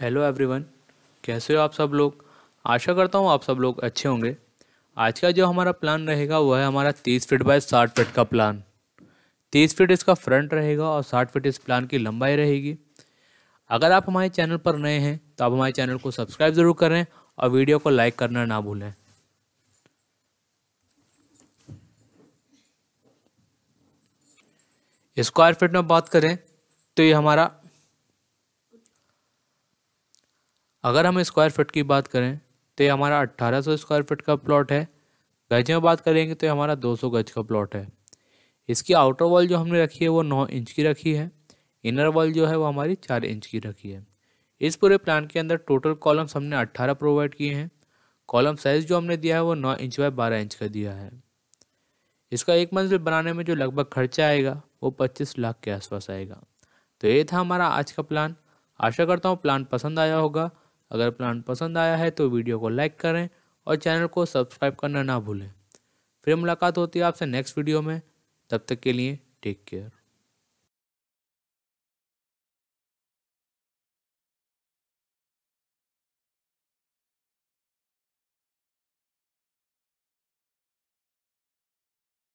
hello everyone कैसे हो आप सब लोग आशा करता हूँ आप सब लोग अच्छे होंगे आज का जो हमारा प्लान रहेगा वह है हमारा तीस फीट बाय साठ फीट का प्लान तीस फीट इसका फ्रंट रहेगा और साठ फीट इस प्लान की लंबाई रहेगी अगर आप हमारे चैनल पर नए हैं तो आप हमारे चैनल को सब्सक्राइब ज़रूर करें और वीडियो को लाइक करना ना भूलें स्क्वायर फीट में बात करें तो ये हमारा अगर हम स्क्वायर फिट की बात करें तो ये हमारा 1800 स्क्वायर फिट का प्लॉट है गज में बात करेंगे तो हमारा 200 गज का प्लॉट है इसकी आउटर वॉल जो हमने रखी है वो नौ इंच की रखी है इनर वॉल जो है वो हमारी चार इंच की रखी है इस पूरे प्लान के अंदर टोटल कॉलम्स हमने अट्ठारह प्रोवाइड किए हैं कॉलम साइज़ जो हमने दिया है वो नौ इंच बाय बारह इंच का दिया है इसका एक मंजिल बनाने में जो लगभग खर्चा आएगा वो पच्चीस लाख के आसपास आएगा तो ये था हमारा आज का प्लान आशा करता हूँ प्लान पसंद आया होगा अगर प्लान पसंद आया है तो वीडियो को लाइक करें और चैनल को सब्सक्राइब करना ना भूलें फिर मुलाकात होती है आपसे नेक्स्ट वीडियो में तब तक के लिए टेक केयर